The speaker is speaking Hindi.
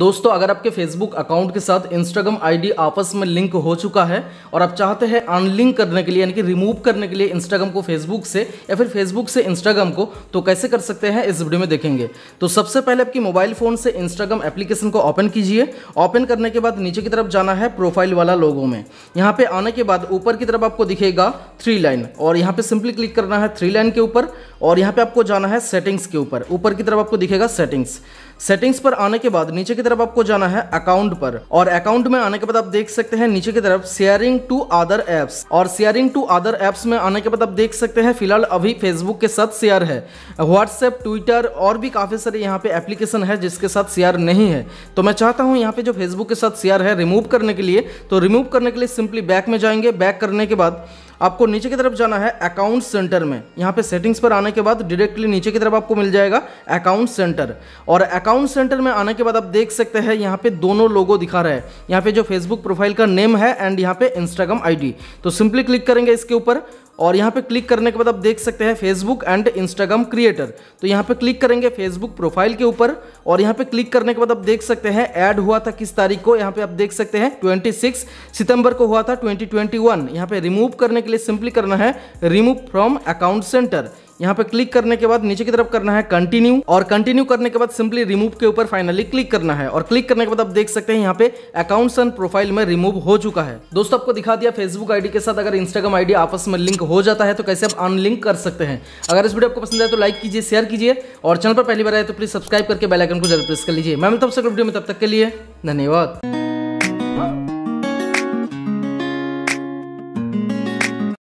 दोस्तों अगर आपके फेसबुक अकाउंट के साथ इंस्टाग्राम आईडी आपस में लिंक हो चुका है और आप चाहते हैं अनलिंक करने के लिए यानी कि रिमूव करने के लिए इंस्टाग्राम को फेसबुक से या फिर फेसबुक से इंस्टाग्राम को तो कैसे कर सकते हैं इस वीडियो में देखेंगे तो सबसे पहले आपकी मोबाइल फ़ोन से इंस्टाग्राम एप्लीकेशन को ओपन कीजिए ओपन करने के बाद नीचे की तरफ जाना है प्रोफाइल वाला लोगों में यहाँ पर आने के बाद ऊपर की तरफ आपको दिखेगा थ्री लाइन और यहाँ पर सिंपली क्लिक करना है थ्री लाइन के ऊपर और यहाँ पर आपको जाना है सेटिंग्स के ऊपर ऊपर की तरफ आपको दिखेगा सेटिंग्स सेटिंग्स पर आने के बाद नीचे की तरफ आपको जाना है अकाउंट पर और अकाउंट में आने के बाद आप देख सकते हैं नीचे की तरफ शेयरिंग टू अदर एप्स और शेयरिंग टू अदर एप्स में आने के बाद आप देख सकते हैं फिलहाल अभी फेसबुक के साथ शेयर है व्हाट्सएप ट्विटर और भी काफ़ी सारे यहाँ पे एप्लीकेशन है जिसके साथ शेयर नहीं है तो मैं चाहता हूँ यहाँ पे जो फेसबुक के साथ शेयर है रिमूव करने के लिए तो रिमूव करने के लिए सिंपली बैक में जाएंगे बैक करने के बाद आपको नीचे की तरफ जाना है अकाउंट सेंटर में यहाँ पे सेटिंग्स पर आने के बाद डायरेक्टली नीचे की तरफ आपको मिल जाएगा अकाउंट सेंटर और अकाउंट सेंटर में आने के बाद आप देख सकते हैं यहाँ पे दोनों लोगों दिखा रहा है यहाँ पे जो फेसबुक प्रोफाइल का नेम है एंड यहाँ पे इंस्टाग्राम आई तो सिंपली क्लिक करेंगे इसके ऊपर और यहाँ पे क्लिक करने के बाद आप देख सकते हैं फेसबुक एंड इंस्टाग्राम क्रिएटर तो यहाँ पे क्लिक करेंगे फेसबुक प्रोफाइल के ऊपर और यहाँ पे क्लिक करने के बाद आप देख सकते हैं ऐड हुआ था किस तारीख को यहाँ पे आप देख सकते हैं 26 सितंबर को हुआ था 2021 यहाँ पे रिमूव करने के लिए सिंपली करना है रिमूव फ्रॉम अकाउंट सेंटर यहाँ पे क्लिक करने के बाद नीचे की तरफ करना है कंटिन्यू और कंटिन्यू करने के बाद सिंपली रिमूव के ऊपर फाइनली क्लिक करना है और क्लिक करने के बाद आप देख सकते हैं यहाँ पे अकाउंट्स एंड प्रोफाइल में रिमूव हो चुका है दोस्तों आपको दिखा दिया फेसबुक आईडी के साथ अगर इंस्टाग्राम आईडी आपस में लिंक हो जाता है तो कैसे आप अनलिंक कर सकते हैं अगर इस वीडियो आपको पसंद आए तो लाइक कीजिए शेयर कीजिए और चैनल पर पहली बार आए तो प्लीज सब्सक्राइब करके बेलाइकन को जरूर प्रेस कर लीजिए मैं मिलता हूँ वीडियो में तब तक के लिए धन्यवाद